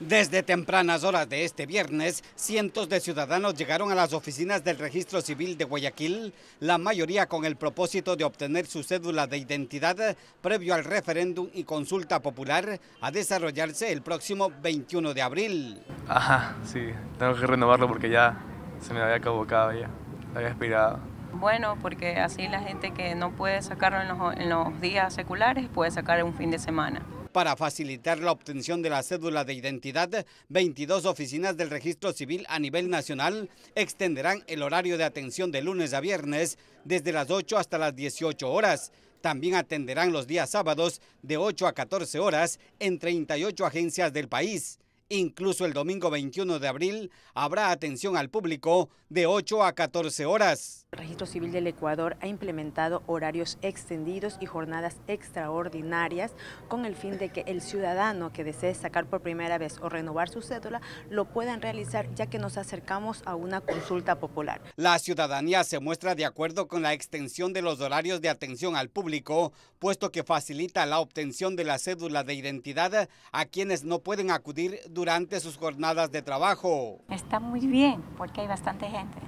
Desde tempranas horas de este viernes, cientos de ciudadanos llegaron a las oficinas del Registro Civil de Guayaquil, la mayoría con el propósito de obtener su cédula de identidad previo al referéndum y consulta popular a desarrollarse el próximo 21 de abril. Ajá, sí, tengo que renovarlo porque ya se me había convocado ya, había expirado. Bueno, porque así la gente que no puede sacarlo en los, en los días seculares puede sacar un fin de semana. Para facilitar la obtención de la cédula de identidad, 22 oficinas del registro civil a nivel nacional extenderán el horario de atención de lunes a viernes desde las 8 hasta las 18 horas. También atenderán los días sábados de 8 a 14 horas en 38 agencias del país. Incluso el domingo 21 de abril habrá atención al público de 8 a 14 horas. El Registro Civil del Ecuador ha implementado horarios extendidos y jornadas extraordinarias con el fin de que el ciudadano que desee sacar por primera vez o renovar su cédula lo puedan realizar ya que nos acercamos a una consulta popular. La ciudadanía se muestra de acuerdo con la extensión de los horarios de atención al público, puesto que facilita la obtención de la cédula de identidad a quienes no pueden acudir durante durante sus jornadas de trabajo. Está muy bien porque hay bastante gente,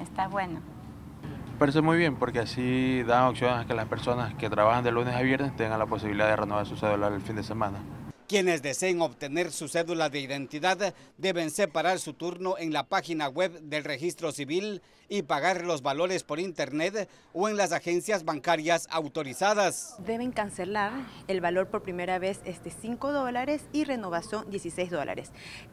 está bueno. Parece muy bien porque así dan opciones a que las personas que trabajan de lunes a viernes tengan la posibilidad de renovar su celular el fin de semana. Quienes deseen obtener su cédula de identidad deben separar su turno en la página web del registro civil y pagar los valores por internet o en las agencias bancarias autorizadas. Deben cancelar el valor por primera vez este 5 dólares y renovación 16 dólares.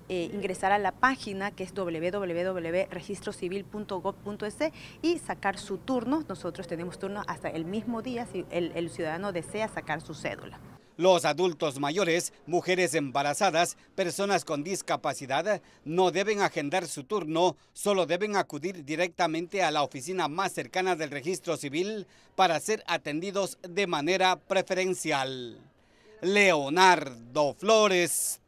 Eh, ingresar a la página que es www.registrocivil.gov.es y sacar su turno. Nosotros tenemos turno hasta el mismo día si el ciudadano desea sacar su cédula. Los adultos mayores, mujeres embarazadas, personas con discapacidad no deben agendar su turno, solo deben acudir directamente a la oficina más cercana del registro civil para ser atendidos de manera preferencial. Leonardo Flores